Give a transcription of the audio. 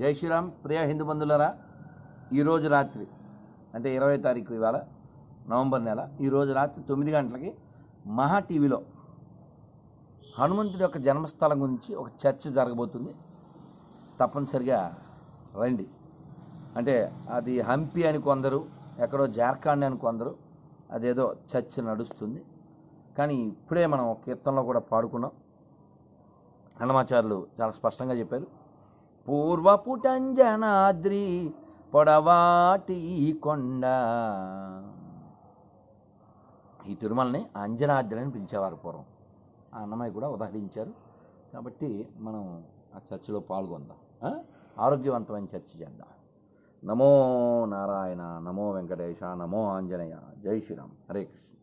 జై శ్రీరామ్ ప్రియ హిందూ బంధువులరా ఈరోజు రాత్రి అంటే ఇరవై తారీఖు ఇవాళ నవంబర్ నెల ఈరోజు రాత్రి తొమ్మిది గంటలకి మహా టీవీలో హనుమంతుడి యొక్క జన్మస్థలం గురించి ఒక చర్చ జరగబోతుంది తప్పనిసరిగా రండి అంటే అది హంపి అని కొందరు ఎక్కడో జార్ఖండ్ అని కొందరు అదేదో చర్చ నడుస్తుంది కానీ ఇప్పుడే మనం కీర్తనలో కూడా పాడుకున్నాం హనుమాచార్యులు చాలా స్పష్టంగా చెప్పారు పూర్వపుటంజనాద్రి పొడవాటి కొండ ఈ తిరుమలని అంజనాద్రి అని పిలిచేవారు పూర్వం ఆ అన్నమయ్య కూడా ఉదాహరించారు కాబట్టి మనం ఆ చర్చలో పాల్గొందాం ఆరోగ్యవంతమైన చర్చ చేద్దాం నమో నారాయణ నమో వెంకటేశ నమో ఆంజనేయ జై శ్రీరామ్ హరే కృష్ణ